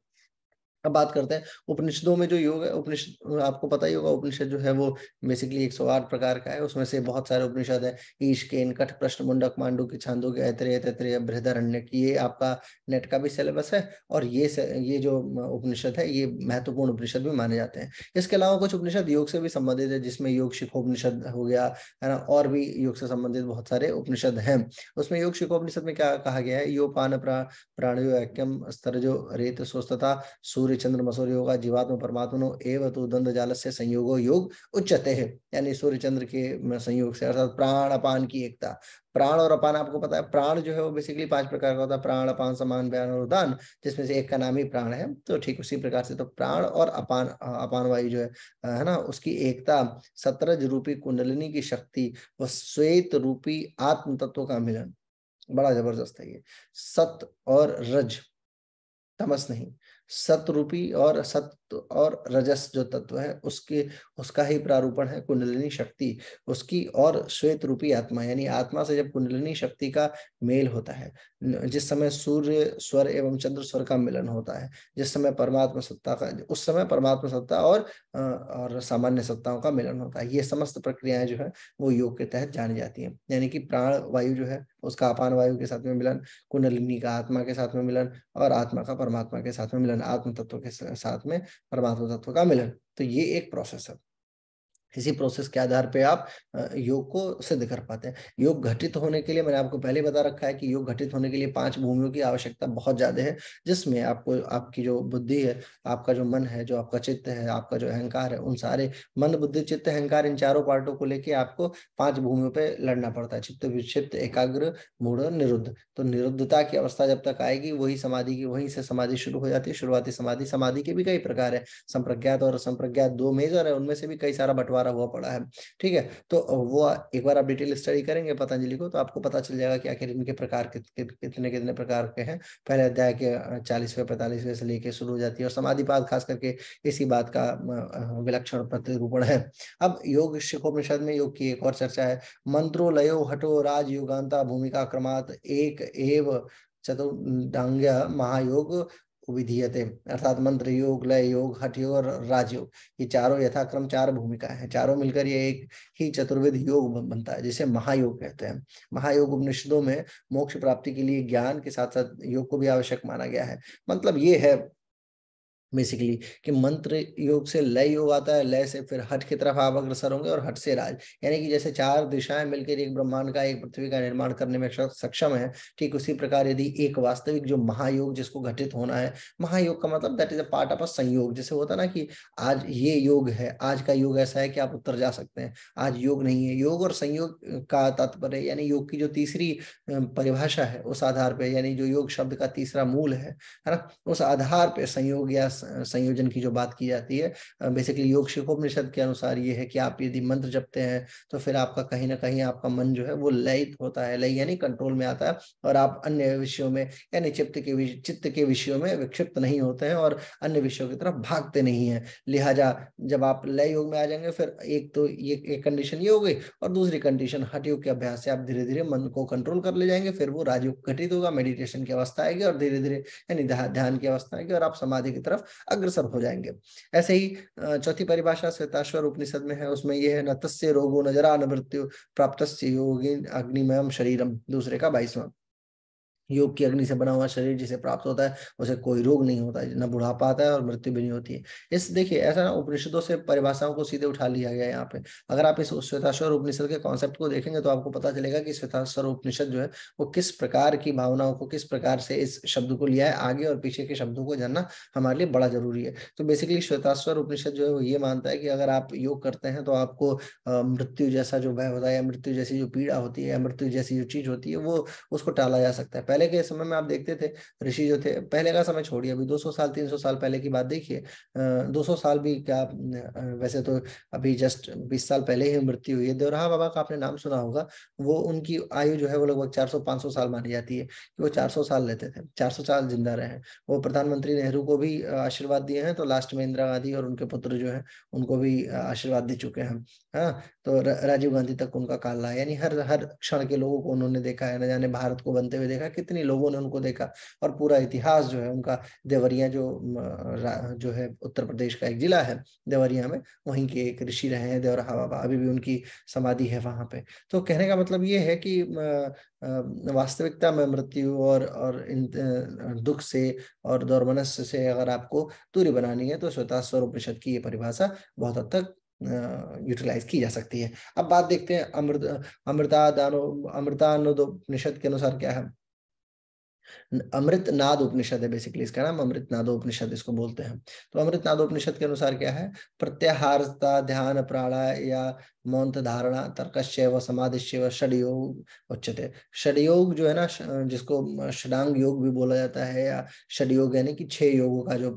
अब बात करते हैं उपनिषदों में जो योग है उपनिषद आपको पता ही होगा उपनिषद जो है वो बेसिकली 108 प्रकार का है उसमें से बहुत सारे उपनिषद है ईश के इनकट प्रश्न मुंडक मांडू के छांदो के ऐतरे तैतरे बृहदारण्य ये आपका नेट का भी सिलेबस है और ये से, ये जो उपनिषद है ये महत्वपूर्ण उपनिषद भी माने जाते हैं इसके अलावा कुछ उपनिषद योग से भी संबंधित है जिसमें योग शिखोपनिषद हो गया है ना और भी योग से संबंधित बहुत सारे उपनिषद हैं उसमें योग शिखोपनिषद में क्या कहा गया है यो पान प्राणयो एक्यम स्तर जो रेत स्वस्थता सूर्य सूर्य चंद्र मसूर्य होगा जीवात्म परमात्मा एव तो द्वंद जाल से संयोग योग उच्चते है यानी सूर्य चंद्र के संयोग से अर्थात प्राण अपान की एकता प्राण और अपान आपको पता है प्राण जो है वो बेसिकली पांच प्रकार का होता है प्राण अपान समान बयान और उदान जिसमें से एक का नाम ही प्राण है तो ठीक उसी प्रकार से तो प्राण और अपान अपान वायु जो है है ना उसकी एकता सतरज रूपी कुंडलिनी की शक्ति व श्वेत रूपी आत्म तत्व का मिलन बड़ा जबरदस्त है ये सत और रज तमस नहीं सतरूपी और सत और रजस जो तत्व है उसके उसका ही प्रारूपण है कुंडलिनी शक्ति उसकी और श्वेत रूपी आत्मा यानी आत्मा से जब कुंडलिनी शक्ति का मेल होता है जिस समय सूर्य स्वर एवं चंद्र स्वर का मिलन होता है जिस समय परमात्मा सत्ता का उस समय परमात्मा सत्ता और और सामान्य सत्ताओं का मिलन होता है ये समस्त प्रक्रियाएं जो है वो योग के तहत जानी जाती है यानी कि प्राण वायु जो है उसका अपान वायु के साथ में मिलन कुंडलिनी का आत्मा के साथ में मिलन और आत्मा का परमात्मा के साथ में मिलन आत्म तत्व के साथ में परमात्मा तत्व का मिलन तो ये एक प्रोसेस है इसी प्रोसेस के आधार पे आप योग को सिद्ध कर पाते हैं योग घटित होने के लिए मैंने आपको पहले बता रखा है कि योग घटित होने के लिए पांच भूमियों की आवश्यकता बहुत ज्यादा है जिसमें आपको आपकी जो बुद्धि है आपका जो मन है जो आपका चित्त है आपका जो अहंकार है उन सारे मन बुद्धि चित्त अहंकार इन चारों पार्टों को लेकर आपको पांच भूमियों पर लड़ना पड़ता है चित्त विक्षिप्त एकाग्र मूढ़ और निरुद्ध तो निरुद्धता की अवस्था जब तक आएगी वही समाधि की वही से समाधि शुरू हो जाती है शुरुआती समाधि समाधि के भी कई प्रकार है संप्रज्ञात और संप्रज्ञात दो मेजर है उनमें से भी कई सारा बंटवारा हमारा हुआ पड़ा है ठीक है तो वो एक बार आप डिटेल स्टडी करेंगे पतंजलि को तो आपको पता चल जाएगा कि आखिर इनके प्रकार कितने कितने प्रकार के हैं पहले अध्याय के चालीसवें पैंतालीसवें से लेके शुरू हो जाती है और समाधिपाद खास करके इसी बात का विलक्षण प्रतिरूपण है अब योग शिखोपनिषद में योग की एक और चर्चा है मंत्रो लयो हटो राज युगांता भूमिका क्रमात एक एव चतुर्दांग महायोग विधीयते अर्थात मंत्र योग लय योग हठ योग और राजयोग ये चारों यथाक्रम चार भूमिका है चारों मिलकर ये एक ही चतुर्विध योग बनता है जिसे महायोग कहते हैं महायोग उपनिषदों में मोक्ष प्राप्ति के लिए ज्ञान के साथ साथ योग को भी आवश्यक माना गया है मतलब ये है बेसिकली कि मंत्र योग से लय योग आता है लय से फिर हट की तरफ आप अग्रसर होंगे और हट से राज यानी कि जैसे चार दिशाएं मिलकर एक ब्रह्मांड का एक पृथ्वी का निर्माण करने में सक्षम है ठीक उसी प्रकार यदि एक वास्तविक जो महायोग जिसको घटित होना है महायोग का मतलब that is a part of a संयोग जैसे होता ना कि आज ये योग है आज का योग ऐसा है कि आप उत्तर जा सकते हैं आज योग नहीं है योग और संयोग का तात्पर्य यानी योग की जो तीसरी परिभाषा है उस आधार पर यानी जो योग शब्द का तीसरा मूल है है ना उस आधार पर संयोग या संयोजन की जो बात की जाती है बेसिकली योग शिखोपनिषद के अनुसार ये है कि आप यदि मंत्र जपते हैं तो फिर आपका कहीं ना कहीं आपका मन जो है वो लयित होता है लय यानी कंट्रोल में आता है और आप अन्य विषयों में यानी चित्त के चित्त के विषयों में विक्षिप्त नहीं होते हैं और अन्य विषयों की तरफ भागते नहीं है लिहाजा जब आप लय योग में आ जाएंगे फिर एक तो ये एक कंडीशन ये हो गई और दूसरी कंडीशन हट योग के अभ्यास से आप धीरे धीरे मन को कंट्रोल कर ले जाएंगे फिर वो राजयोग घटित होगा मेडिटेशन की अवस्था आएगी और धीरे धीरे यानी ध्यान की अवस्था आएगी और आप समाधि की तरफ अग्रसर हो जाएंगे ऐसे ही चौथी परिभाषा श्वेताश्वर उपनिषद में है उसमें यह है न तस्य रोगो नजरा न मृत्यु प्राप्त योगी अग्निमय शरीरम दूसरे का बाईसवां योग की अग्नि से बना हुआ शरीर जिसे प्राप्त होता है उसे कोई रोग नहीं होता है न बुढ़ापा आता है और मृत्यु भी नहीं होती है इस देखिए ऐसा ना उपनिषदों से परिभाषाओं को सीधे उठा लिया गया यहाँ पे अगर आप इस श्वेताश्वर उपनिषद के कॉन्सेप्ट को देखेंगे तो आपको पता चलेगा कि श्वेताश्वर उपनिषद जो है वो किस प्रकार की भावनाओं को किस प्रकार से इस शब्द को लिया है आगे और पीछे के शब्दों को जानना हमारे लिए बड़ा जरूरी है तो बेसिकली श्वेताश्वर उपनिषद जो है वो ये मानता है कि अगर आप योग करते हैं तो आपको मृत्यु जैसा जो भय होता है या मृत्यु जैसी जो पीड़ा होती है या मृत्यु जैसी जो चीज होती है वो उसको टाला जा सकता है पहले पहले के समय में आप देखते थे ऋषि जो थे पहले का समय छोड़िए अभी 200 साल 300 साल पहले की बात देखिए 200 साल भी क्या वैसे तो अभी जस्ट 20 साल पहले ही मृत्यु हुई है देवराहा बाबा का आपने नाम सुना होगा वो उनकी आयु जो है वो लगभग चार सौ साल मानी जाती है कि वो चार साल लेते थे चार साल जिंदा रहे वो प्रधानमंत्री नेहरू को भी आशीर्वाद दिए हैं तो लास्ट में इंदिरा गांधी और उनके पुत्र जो है उनको भी आशीर्वाद दे चुके हैं हाँ तो राजीव गांधी तक उनका काल रहा यानी हर हर क्षण के लोगों को उन्होंने देखा है न जाने भारत को बनते हुए देखा कितने लोगों ने उनको देखा और पूरा इतिहास जो है उनका देवरिया जो जो है उत्तर प्रदेश का एक जिला है देवरिया में वहीं के एक ऋषि रहे हैं हवा बाबा अभी भी उनकी समाधि है वहां पे तो कहने का मतलब ये है कि वास्तविकता में मृत्यु और और इन दुख से और दौरमनस से अगर आपको दूरी बनानी है तो स्वतः स्वरूप की ये परिभाषा बहुत हद तक यूटिलाइज की जा सकती है अब बात देखते हैं अमृत अमृता दानो उपनिषद के अनुसार क्या है अमृत नाद उपनिषद है बेसिकली इसका नाम अमृत नाद उपनिषद इसको बोलते हैं तो अमृत नाद उपनिषद के अनुसार क्या है प्रत्याहारता ध्यान प्राणा या मौंत धारणा तर्कश्चैव षड योग उच्चते षडयोग जो है ना जिसको षडांग योग भी बोला जाता है या योग यानी कि छह योगों का जो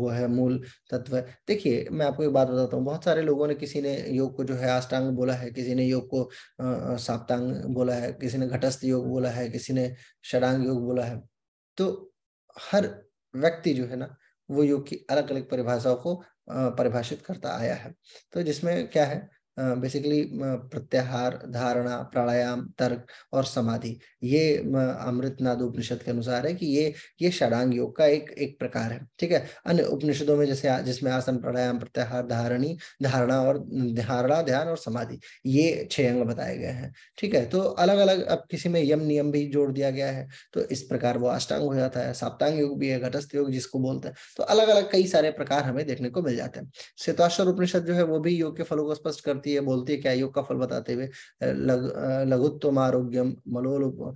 वो है मूल तत्व है देखिए मैं आपको एक बात बताता हूँ बहुत सारे लोगों ने किसी ने योग को जो है अष्टांग बोला है किसी ने योग को साप्तांग बोला है किसी ने घटस्थ योग बोला है किसी ने षडांग योग बोला है तो हर व्यक्ति जो है ना वो योग की अलग अलग परिभाषाओं को परिभाषित करता आया है तो जिसमें क्या है बेसिकली प्रत्याहार धारणा प्राणायाम तर्क और समाधि ये अमृत नाद उपनिषद के अनुसार है कि ये ये षडांग योग का एक एक प्रकार है ठीक है अन्य उपनिषदों में जैसे जिसमें आसन प्राणायाम प्रत्याहार धारणी धारणा और धारणा ध्यान और समाधि ये छह अंग बताए गए हैं ठीक है तो अलग अलग अब किसी में यम नियम भी जोड़ दिया गया है तो इस प्रकार वो अष्टांग हो जाता है साप्तांग योग भी है घटस्थ योग जिसको बोलते हैं तो अलग अलग कई सारे प्रकार हमें देखने को मिल जाते हैं श्वेताश्वर उपनिषद जो है वो भी योग के फलों को स्पष्ट करते पंक्ति ये बोलती है क्या योग का फल बताते हुए लग, लघुत्व आरोग्यम मलोल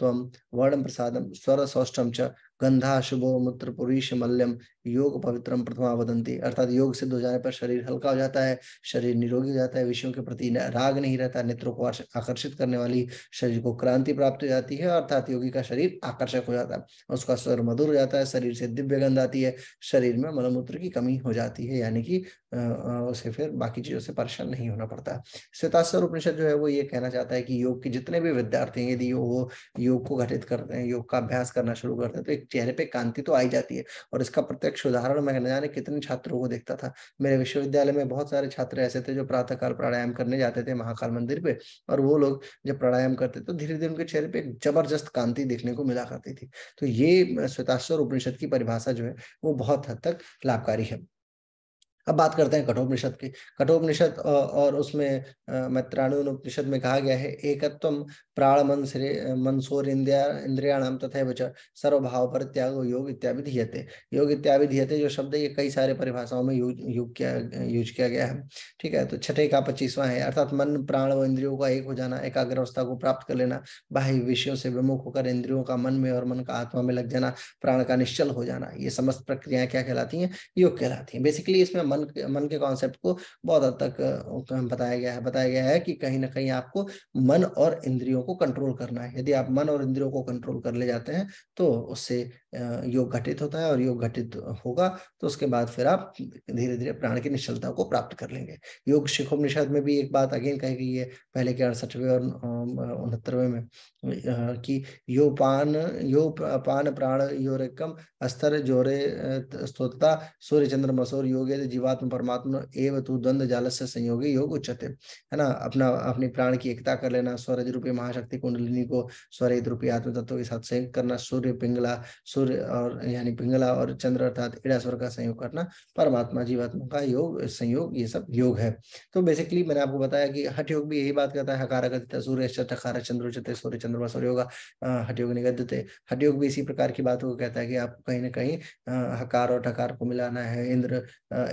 तम वर्णम प्रसादम स्वर सौष्टम च गंधा शुभो मूत्र पुरुष मल्यम योग पवित्रम प्रथमा वदंती अर्थात योग सिद्ध हो जाने पर शरीर हल्का हो जाता है शरीर निरोगी हो जाता है विषयों के प्रति राग नहीं रहता नेत्रों को आकर्षित करने वाली शरीर को क्रांति प्राप्त हो जाती है अर्थात योगी का शरीर आकर्षक हो जाता है उसका स्वर मधुर हो जाता है शरीर से दिव्य गंध आती है शरीर में मलमूत्र की कमी हो जाती है यानी कि उसे फिर बाकी चीजों से परेशान नहीं होना पड़ता श्वेता श्वेताश्वर उपनिषद जो है वो ये कहना चाहता है कि योग के जितने भी विद्यार्थी हैं यदि वो योग को घटित करते हैं योग का अभ्यास करना शुरू करते हैं तो एक चेहरे पे कांति तो आई जाती है और इसका प्रत्यक्ष उदाहरण मैं न जाने कितने छात्रों को देखता था मेरे विश्वविद्यालय में बहुत सारे छात्र ऐसे थे जो प्रातःकाल प्राणायाम करने जाते थे महाकाल मंदिर पे और वो लोग जब प्राणायाम करते तो धीरे धीरे उनके चेहरे पे एक जबरदस्त कांति देखने को मिला करती थी तो ये श्वेताश्वर उपनिषद की परिभाषा जो है वो बहुत हद तक लाभकारी है अब बात करते हैं कठोपनिषद की कठोपनिषद और उसमें उपनिषद में कहा गया है एकत्व प्राण मन श्री मनसोर इंद्रिया इंद्रिया नाम तथा वचर सर्वभाव पर त्याग योग इत्यादि धीयते योग इत्यादि धीयते जो शब्द ये कई सारे परिभाषाओं में यूज यूज किया यूज किया गया है ठीक है तो छठे का पच्चीसवां है अर्थात मन प्राण व इंद्रियों का एक हो जाना एकाग्र अवस्था को प्राप्त कर लेना बाह्य विषयों से विमुख होकर इंद्रियों का मन में और मन का आत्मा में लग जाना प्राण का निश्चल हो जाना ये समस्त प्रक्रियाएं क्या कहलाती है योग कहलाती है बेसिकली इसमें मन मन मन के कॉन्सेप्ट को बहुत हद तक बताया गया है बताया गया है कि कहीं ना कहीं आपको मन और इंद्रियों को कंट्रोल करना है यदि आप मन और इंद्रियों को कंट्रोल कर ले जाते हैं तो उससे योग घटित होता है और योग घटित होगा तो उसके बाद फिर आप धीरे धीरे प्राण की निश्चलता को प्राप्त कर लेंगे योग शिखोपनिषद में भी एक बात अगेन कही गई है पहले के अड़सठवे और उनहत्तरवे में कि यो पान यो पान प्राण यो रकम अस्तर जोरे स्तोता सूर्य चंद्र मसोर योगे जीव जीवात्म परमात्मा एव तू द्वंद जाल से संयोग योग उच्चते है ना अपना अपनी प्राण की एकता कर लेना स्वरज रूपी महाशक्ति कुंडलिनी को स्वरित रूपी आत्म तत्व के साथ संयुक्त करना सूर्य पिंगला सूर्य और यानी पिंगला और चंद्र अर्थात इड़ा स्वर का संयोग करना परमात्मा जीवात्मा का योग संयोग ये सब योग है तो बेसिकली मैंने आपको बताया कि हठ योग भी यही बात करता है हकार गति सूर्य हकार चंद्र चते सूर्य चंद्रमा सूर्य होगा हठ योग निगद्यते हठ योग भी इसी प्रकार की बात को कहता है कि आपको कहीं ना कहीं हकार और ठकार को मिलाना है इंद्र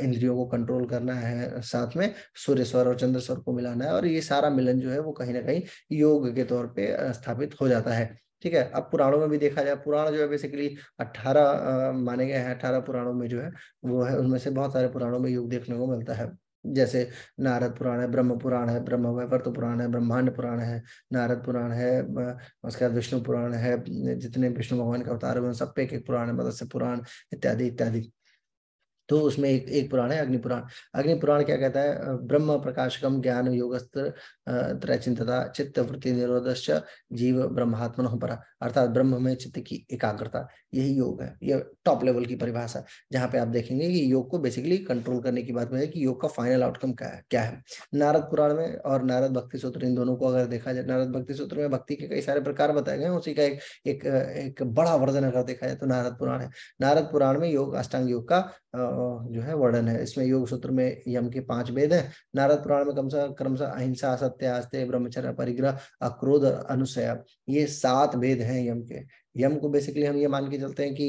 इंद्र इंद्रियों को कंट्रोल करना है साथ में सूर्य स्वर और चंद्र स्वर को मिलाना है और ये सारा मिलन जो है वो कहीं ना कहीं योग के तौर पर स्थापित हो जाता है ठीक है अब पुराणों में भी देखा जाए पुराण जो है बेसिकली अट्ठारह माने गए हैं अट्ठारह पुराणों में जो है वो है उनमें से बहुत सारे पुराणों में योग देखने को मिलता है जैसे नारद पुराण है ब्रह्म पुराण है ब्रह्म वैवर्त पुराण है ब्रह्मांड पुराण है नारद पुराण है उसके बाद विष्णु पुराण है जितने विष्णु भगवान के अवतार हुए सब पे एक पुराण है मदस्य पुराण इत्यादि इत्यादि तो उसमें एक एक पुराण है अग्नि पुराण अग्नि पुराण क्या कहता है ब्रह्म प्रकाशकम ज्ञान योगस्त्र त्रैचिंतता चित्त वृत्ति निरोधश्च जीव ब्रह्मात्मन पर अर्थात ब्रह्म में चित्त की एकाग्रता यही योग है यह टॉप लेवल की परिभाषा जहां पे आप देखेंगे कि योग को बेसिकली कंट्रोल करने की बात में है कि योग का फाइनल आउटकम क्या है क्या है नारद पुराण में और नारद भक्ति सूत्र इन दोनों को अगर देखा जाए नारद भक्ति सूत्र में भक्ति के कई सारे प्रकार बताए गए उसी का एक एक, एक बड़ा वर्जन अगर देखा जाए तो नारद पुराण है नारद पुराण में योग अष्टांग योग का जो है वर्णन है इसमें योग सूत्र में यम के पांच वेद हैं नारद पुराण में कम से कम से अहिंसा सत्य आस्ते ब्रह्मचर्य परिग्रह अक्रोध अनुसया ये सात वेद हैं यम के यम को बेसिकली हम ये मान के चलते हैं कि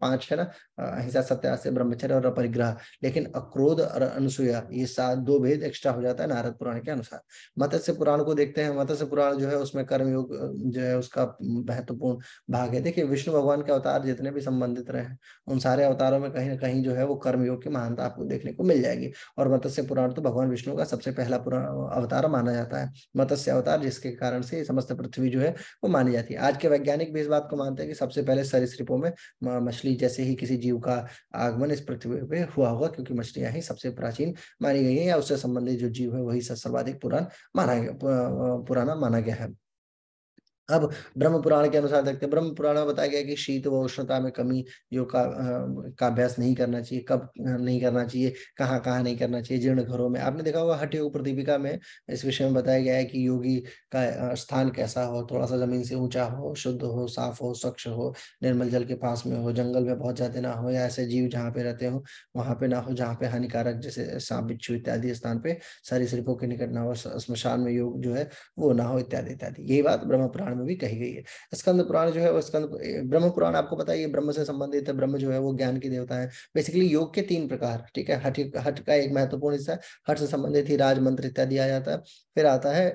पांच है ना अहिंसा सत्यास्य ब्रह्मचर्य और अपरिग्रह लेकिन अक्रोध और अनुसुया ये सात दो भेद एक्स्ट्रा हो जाता है नारद पुराण के अनुसार मत्स्य पुराण को देखते हैं मत्स्य पुराण जो है उसमें कर्मयोग जो है उसका महत्वपूर्ण भाग है देखिये विष्णु भगवान के अवतार जितने भी संबंधित रहे उन सारे अवतारों में कहीं ना कहीं जो है वो कर्मयोग की महानता आपको देखने को मिल जाएगी और मत्स्य पुराण तो भगवान विष्णु का सबसे पहला पुराण अवतार माना जाता है मत्स्य अवतार जिसके कारण से समस्त पृथ्वी जो है वो मानी जाती है आज के वैज्ञानिक भी इस बात को मानते हैं कि सबसे पहले सरिसृपों में मछली जैसे ही किसी जीव का आगमन इस पृथ्वी पे हुआ होगा क्योंकि मछलियां ही सबसे प्राचीन मानी गई है या उससे संबंधित जो जीव है वही सर्वाधिक पुरान माना गया पुराना माना गया है अब ब्रह्म पुराण के अनुसार देखते हैं ब्रह्म पुराण में बताया गया कि शीत व उष्णता में कमी जो का का अभ्यास नहीं करना चाहिए कब नहीं करना चाहिए कहाँ कहाँ नहीं करना चाहिए जीर्ण घरों में आपने देखा होगा हट योग प्रदीपिका में इस विषय में बताया गया है कि योगी का स्थान कैसा हो थोड़ा सा जमीन से ऊंचा हो शुद्ध हो साफ हो स्वच्छ हो निर्मल जल के पास में हो जंगल में बहुत ज्यादा ना हो या ऐसे जीव जहाँ पे रहते हो वहां पे ना हो जहाँ पे हानिकारक जैसे सांप बिच्छू इत्यादि स्थान पे सारी सिर्फों के निकट ना हो स्मशान में योग जो है वो ना हो इत्यादि इत्यादि यही बात ब्रह्म पुराण में भी कही गई है स्कंद पुराण जो है वो स्कंद ब्रह्म पुराण आपको पता है ये ब्रह्म से संबंधित है ब्रह्म जो है वो ज्ञान की देवता है बेसिकली योग के तीन प्रकार ठीक है हठ हठ का एक महत्वपूर्ण हिस्सा है हठ से संबंधित ही राजमंत्र इत्यादि आ जाता है फिर आता है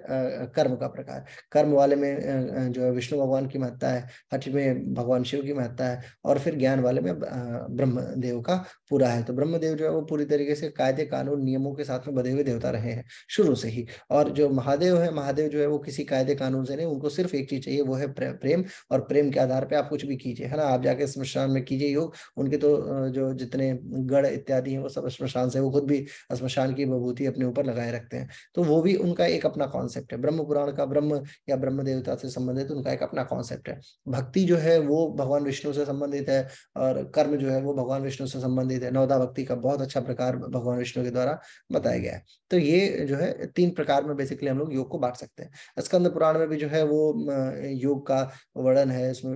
कर्म का प्रकार कर्म वाले में जो है विष्णु भगवान की महत्ता है हठ में भगवान शिव की महत्ता है और फिर ज्ञान वाले में ब्रह्मदेव का पूरा है तो ब्रह्मदेव जो है वो पूरी तरीके से कायदे कानून नियमों के साथ में बधे हुए देवता रहे हैं शुरू से ही और जो महादेव है महादेव जो है वो किसी कायदे कानून से नहीं उनको सिर्फ एक चीज चाहिए वो है प्रेम और प्रेम के आधार पे आप कुछ भी कीजिए है ना आप जाके स्मशान में कीजिए योग उनके तो जो जितने गढ़ इत्यादि हैं वो सब स्मशान से वो खुद भी स्मशान की विभूति अपने ऊपर लगाए रखते हैं तो वो भी उनका एक अपना कॉन्सेप्ट है ब्रह्म पुराण का ब्रह्म या ब्रह्म देवता से संबंधित उनका एक अपना कॉन्सेप्ट है भक्ति जो है वो भगवान विष्णु से संबंधित है और कर्म जो है वो भगवान विष्णु से संबंधित है नवदा भक्ति का बहुत अच्छा प्रकार भगवान विष्णु के द्वारा बताया गया है तो ये जो है तीन प्रकार में बेसिकली हम लोग योग को बांट सकते हैं स्कंद पुराण में भी जो है वो आ, योग का वर्णन है इसमें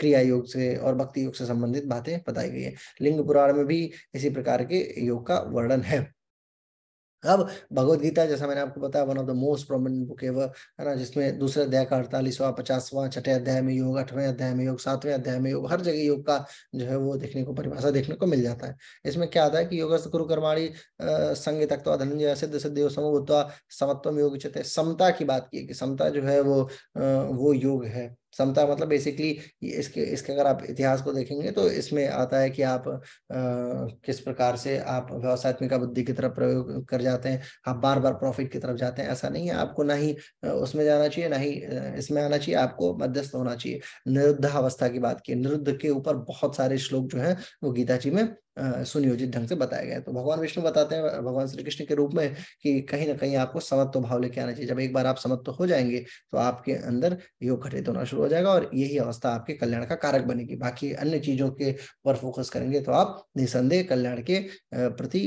क्रिया योग से और भक्ति योग से संबंधित बातें बताई गई है लिंग पुराण में भी इसी प्रकार के योग का वर्णन है अब भगवत गीता जैसा मैंने आपको बताया one of the most prominent book ever है ना जिसमें दूसरे अध्याय का अड़तालीसवा पचासवां छठे अध्याय में योग अठवें अध्याय में योग सातवें अध्याय में योग हर जगह योग का जो है वो देखने को परिभाषा देखने को मिल जाता है इसमें क्या आता है कि योगस्थ गुरु कर्माणी संग तक धनंजय सिद्ध सिद्धि समत्व योग समता की बात की कि समता जो है वो वो योग है समता मतलब बेसिकली इसके इसके अगर आप इतिहास को देखेंगे तो इसमें आता है कि आप आ, किस प्रकार से आप व्यवसायत्मिका बुद्धि की तरफ प्रयोग कर जाते हैं आप बार बार प्रॉफिट की तरफ जाते हैं ऐसा नहीं है आपको ना ही उसमें जाना चाहिए ना ही इसमें आना चाहिए आपको मध्यस्थ होना चाहिए निरुद्ध अवस्था की बात की निरुद्ध के ऊपर बहुत सारे श्लोक जो है वो गीता जी में सुनियोजित ढंग से बताया गया है तो भगवान विष्णु बताते हैं भगवान श्री कृष्ण के रूप में कि कहीं ना कहीं आपको समत्व भाव लेके आना चाहिए जब एक बार आप समत्व हो जाएंगे तो आपके अंदर योग घटित होना शुरू हो जाएगा और यही अवस्था आपके कल्याण का कारक बनेगी बाकी अन्य चीजों के पर फोकस करेंगे तो आप निसंदेह कल्याण के प्रति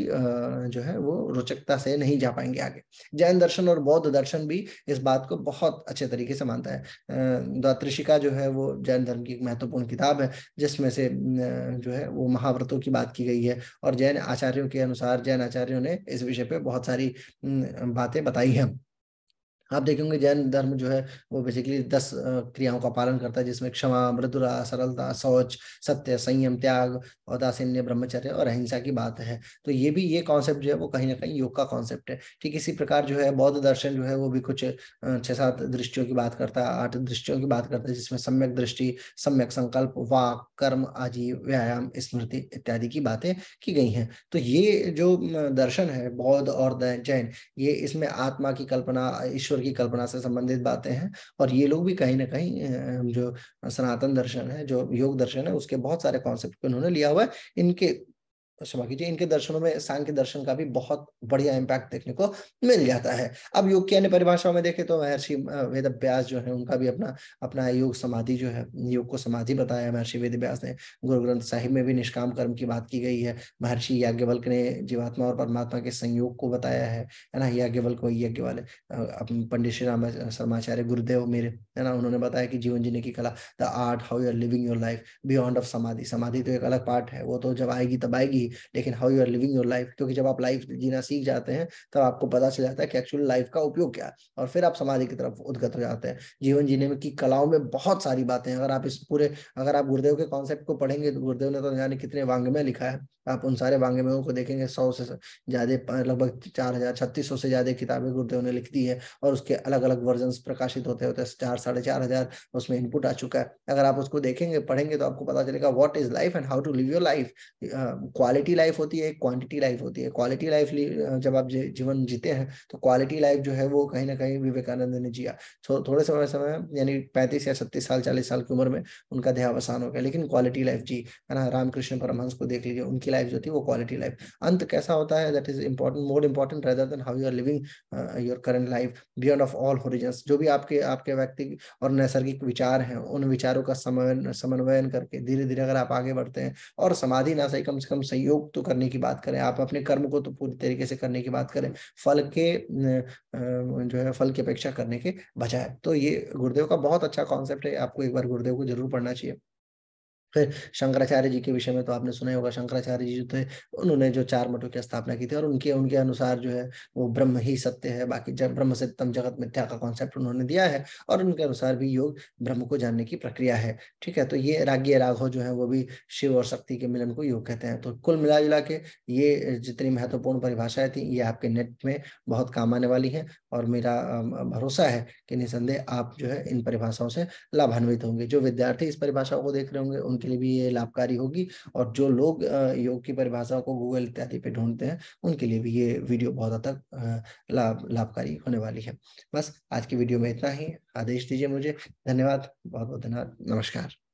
जो है वो रोचकता से नहीं जा पाएंगे आगे जैन दर्शन और बौद्ध दर्शन भी इस बात को बहुत अच्छे तरीके से मानता है द्वात्रिशिका जो है वो जैन धर्म की एक महत्वपूर्ण किताब है जिसमें से जो है वो महाव्रतों की बात की गई है और जैन आचार्यों के अनुसार जैन आचार्यों ने इस विषय पे बहुत सारी बातें बताई हैं आप देखेंगे जैन धर्म जो है वो बेसिकली दस क्रियाओं का पालन करता है जिसमें क्षमा मृदुरा सरलता शौच सत्य संयम त्याग और ब्रह्मचर्य और अहिंसा की बात है तो ये भी ये कॉन्सेप्ट जो है वो कहीं ना कहीं योग का कॉन्सेप्ट है ठीक इसी प्रकार जो है बौद्ध दर्शन जो है वो भी कुछ छह सात दृष्टियों की बात करता है आठ दृष्टियों की बात करता है जिसमें सम्यक दृष्टि सम्यक संकल्प वाक कर्म आजीव व्यायाम स्मृति इत्यादि की बातें की गई हैं तो ये जो दर्शन है बौद्ध और जैन ये इसमें आत्मा की कल्पना ईश्वर की कल्पना से संबंधित बातें हैं और ये लोग भी कहीं ना कहीं जो सनातन दर्शन है जो योग दर्शन है उसके बहुत सारे कॉन्सेप्ट को उन्होंने लिया हुआ है इनके क्षमा कीजिए इनके दर्शनों में सांख्य के दर्शन का भी बहुत बढ़िया इम्पैक्ट देखने को मिल जाता है अब योग की अन्य परिभाषाओं में देखें तो महर्षि वेद अभ्यास जो है उनका भी अपना अपना योग समाधि जो है योग को समाधि बताया महर्षि वेद अभ्यास ने गुरु ग्रंथ साहिब में भी निष्काम कर्म की बात की गई है महर्षि याज्ञवल्क ने जीवात्मा और परमात्मा के संयोग को बताया है ना याज्ञवल्क को यज्ञ वाले पंडित श्री राम शर्माचार्य गुरुदेव मेरे है ना उन्होंने बताया कि जीवन जीने की कला the art how you are living your life beyond of समाधि समाधि तो एक अलग पार्ट है वो तो जब आएगी तब आएगी होगी लेकिन how you are living your life क्योंकि जब आप लाइफ जीना सीख जाते हैं तब आपको पता चल जाता है कि एक्चुअल लाइफ का उपयोग क्या है और फिर आप समाधि की तरफ उद्गत हो जाते हैं जीवन जीने में की कलाओं में बहुत सारी बातें हैं अगर आप इस पूरे अगर आप गुरुदेव के कॉन्सेप्ट को पढ़ेंगे तो गुरुदेव ने तो जाने कितने वांग में लिखा है आप उन सारे वांगे में को देखेंगे सौ से ज्यादा लगभग चार हजार छत्तीस सौ से ज्यादा किताबें गुरुदेव ने लिख दी है और उसके अलग अलग वर्जन प्रकाशित होते होते चार साढ़े चार हजार उसमें इनपुट आ चुका है अगर आप उसको देखेंगे पढ़ेंगे तो आपको पता चलेगा what is life and how to live your life quality life होती है क्वांटिटी लाइफ होती है क्वालिटी लाइफ जब आप जीवन जीते हैं तो क्वालिटी लाइफ जो है वो कहीं ना कहीं विवेकानंद ने जिया थोड़े समय समय यानी पैंतीस या छत्तीस साल चालीस साल की उम्र में उनका देहावसान हो गया लेकिन क्वालिटी लाइफ जी है ना रामकृष्ण परमहंस को देख लीजिए उनकी लाइफ जो थी वो क्वालिटी लाइफ अंत कैसा होता है that is important more important rather than how you are living your current life beyond of all horizons जो भी आपके आपके व्यक्ति और नैसर्गिक विचार हैं उन विचारों का समन्वयन करके धीरे धीरे अगर आप आगे बढ़ते हैं और समाधि ना सही कम से कम सहयोग तो करने की बात करें आप अपने कर्म को तो पूरी तरीके से करने की बात करें फल के जो है फल की अपेक्षा करने के बजाय तो ये गुरुदेव का बहुत अच्छा कॉन्सेप्ट है आपको एक बार गुरुदेव को जरूर पढ़ना चाहिए फिर शंकराचार्य जी के विषय में तो आपने सुना होगा शंकराचार्य जी जो थे उन्होंने जो चार मठों की स्थापना की थी और उनके उनके अनुसार जो है वो ब्रह्म ही सत्य है बाकी जब ब्रह्म तम जगत मिथ्या का कॉन्सेप्ट उन्होंने दिया है और उनके अनुसार भी योग ब्रह्म को जानने की प्रक्रिया है ठीक है तो ये राग्य राघव जो है वो भी शिव और शक्ति के मिलन को योग कहते हैं तो कुल मिला जुला के ये जितनी महत्वपूर्ण परिभाषाएं थी ये आपके नेट में बहुत काम आने वाली है और मेरा भरोसा है कि निसंदेह आप जो है इन परिभाषाओं से लाभान्वित होंगे जो विद्यार्थी इस परिभाषा को देख रहे होंगे उनके के लिए भी ये लाभकारी होगी और जो लोग योग की परिभाषा को गूगल इत्यादि पे ढूंढते हैं उनके लिए भी ये वीडियो बहुत हद तक लाभ लाभकारी होने वाली है बस आज की वीडियो में इतना ही आदेश दीजिए मुझे धन्यवाद बहुत बहुत धन्यवाद नमस्कार